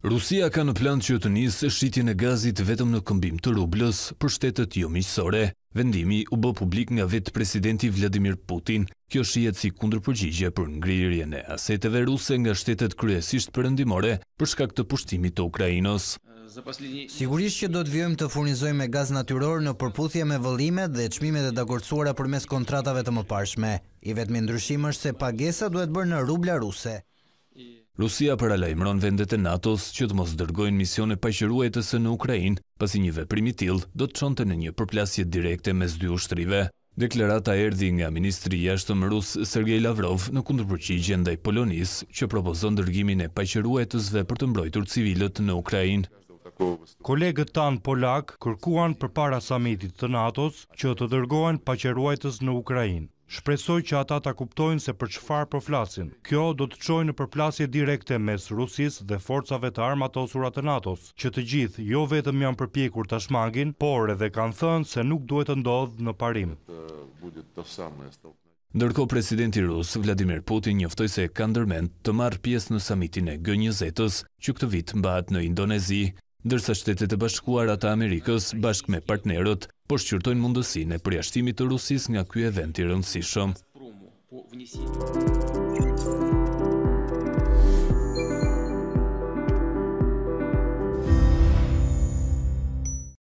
Rusia ka në plan që të njësë shqitin e gazit vetëm në këmbim të rublës për shtetet jo misore. Vendimi u bë publik nga vetë presidenti Vladimir Putin, kjo shqiet si kundrë përgjigje për ngrirje në aseteve ruse nga shtetet kryesisht përëndimore për shkak të pushtimit të Ukrajinos. Sigurisht që do të vjojmë të furnizojmë me gaz natyror në përputhje me vëllime dhe qmime dhe dakorcuara për mes kontratave të më pashme. I vetëmi ndryshim është se pagesa duhet bërë Në rubla ruse. Rusia paralajmëron vendet e NATO-s që të mos dërgojnë misione paqëruese në Ukrainë, pasi një veprim i tillë do të çonte në një përplasje direkte mes dy ushtrive. Deklarata erdhi nga ministri i jashtëm rus Sergei Lavrov në kundërpërgjigje ndaj Polonisë që propozon dërgimin e paqëruesëve për të mbrojtur civilët në Ukrainë. Kolegët tanë polak kërkuan për para samitit të NATO-s që të dërgojnë paqeruajtës në Ukrainë. Shpresoj që ata ta kuptojnë se për çfarë po flasin. Kjo do të çojë në përplasje direkte mes Rusisë dhe forcave të armatosura të NATO-s, që të gjithë jo vetëm janë përpjekur ta shmangin, por edhe kanë thënë se nuk duhet të ndodh në parim. Ndërkohë presidenti rus Vladimir Putin njoftoi se ka ndërmend të marrë pjesë në samitin e G20-s, që këtë vit mbahet në Indonezi, ndërsa Shtetet e Bashkuara të Amerikës bashkë me partnerët po shqyrtojnë mundësi e përjashtimit të Rusis nga kjo event i rëndësishëm. Po